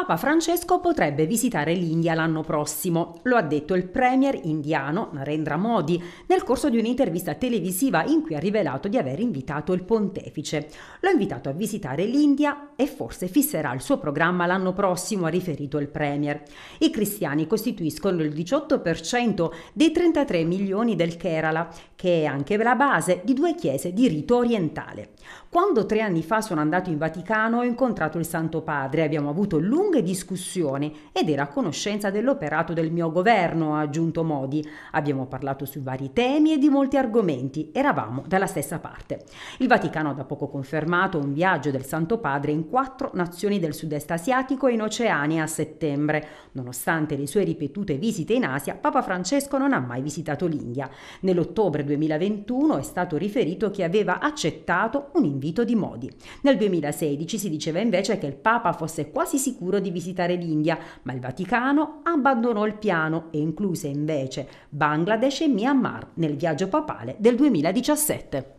Papa Francesco potrebbe visitare l'India l'anno prossimo, lo ha detto il premier indiano Narendra Modi nel corso di un'intervista televisiva in cui ha rivelato di aver invitato il pontefice. L'ho invitato a visitare l'India e forse fisserà il suo programma l'anno prossimo, ha riferito il premier. I cristiani costituiscono il 18% dei 33 milioni del Kerala che è anche la base di due chiese di rito orientale. Quando tre anni fa sono andato in Vaticano ho incontrato il Santo Padre, abbiamo avuto lunghe discussioni ed era a conoscenza dell'operato del mio governo, ha aggiunto Modi. Abbiamo parlato su vari temi e di molti argomenti, eravamo dalla stessa parte. Il Vaticano ha da poco confermato un viaggio del Santo Padre in quattro nazioni del sud-est asiatico e in Oceania a settembre. Nonostante le sue ripetute visite in Asia, Papa Francesco non ha mai visitato l'India. Nell'ottobre 2021 è stato riferito che aveva accettato un invito di Modi. Nel 2016 si diceva invece che il Papa fosse quasi sicuro di visitare l'India, ma il Vaticano abbandonò il piano e incluse invece Bangladesh e Myanmar nel viaggio papale del 2017.